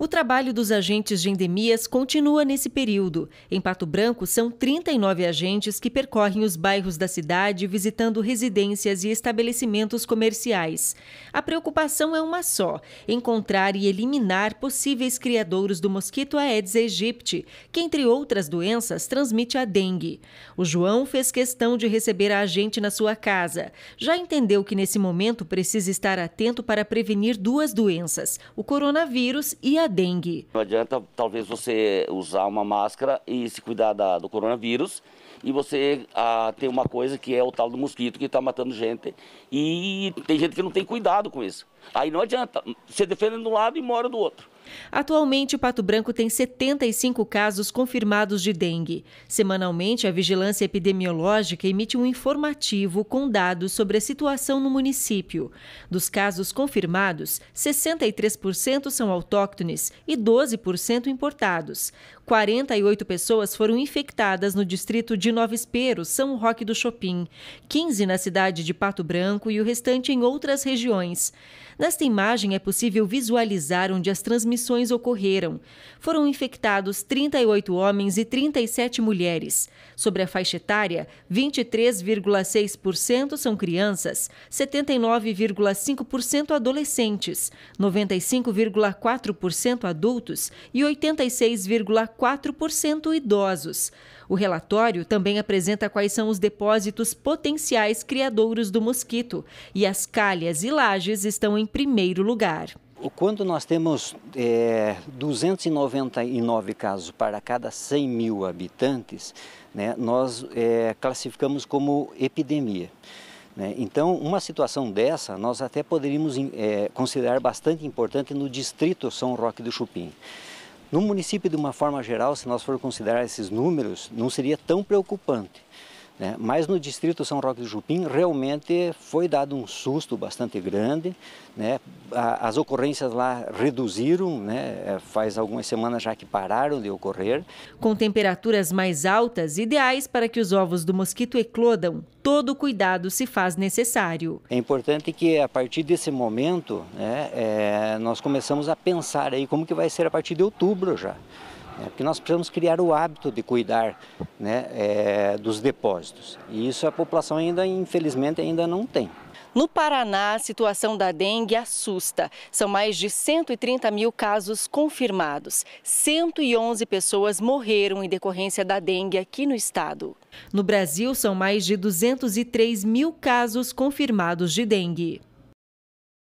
O trabalho dos agentes de endemias continua nesse período. Em Pato Branco, são 39 agentes que percorrem os bairros da cidade visitando residências e estabelecimentos comerciais. A preocupação é uma só: encontrar e eliminar possíveis criadouros do mosquito Aedes aegypti, que, entre outras doenças, transmite a dengue. O João fez questão de receber a agente na sua casa. Já entendeu que nesse momento precisa estar atento para prevenir duas doenças: o coronavírus e a dengue. Não adianta talvez você usar uma máscara e se cuidar da, do coronavírus e você ah, uma coisa que é o tal do mosquito que está matando gente e tem gente que não tem cuidado com isso. Aí não adianta, você defende de um lado e mora do outro. Atualmente, o Pato Branco tem 75 casos confirmados de dengue. Semanalmente, a Vigilância Epidemiológica emite um informativo com dados sobre a situação no município. Dos casos confirmados, 63% são autóctones e 12% importados. 48 pessoas foram infectadas no distrito de Nova Espero, São Roque do Chopin, 15 na cidade de Pato Branco e o restante em outras regiões. Nesta imagem é possível visualizar onde as transmissões transmissões ocorreram. Foram infectados 38 homens e 37 mulheres. Sobre a faixa etária, 23,6% são crianças, 79,5% adolescentes, 95,4% adultos e 86,4% idosos. O relatório também apresenta quais são os depósitos potenciais criadores do mosquito e as calhas e lajes estão em primeiro lugar. Quando nós temos é, eh, 299 casos para cada 100 mil habitantes, né, nós é, classificamos como epidemia. Né? Então, uma situação dessa nós até poderíamos é, considerar bastante importante no distrito São Roque do Chupim. No município, de uma forma geral, se nós for considerar esses números, não seria tão preocupante. Né? Mas no distrito São Roque do Jupim realmente foi dado um susto bastante grande. Né? As ocorrências lá reduziram, né? É, faz algumas semanas já que pararam de ocorrer. Com temperaturas mais altas, ideais para que os ovos do mosquito eclodam, todo cuidado se faz necessário. É importante que a partir desse momento né, é, nós começamos a pensar aí como que vai ser a partir de outubro já é Porque nós precisamos criar o hábito de cuidar né, é, dos depósitos. E isso a população ainda, infelizmente, ainda não tem. No Paraná, a situação da dengue assusta. São mais de 130 mil casos confirmados. 111 pessoas morreram em decorrência da dengue aqui no estado. No Brasil, são mais de 203 mil casos confirmados de dengue.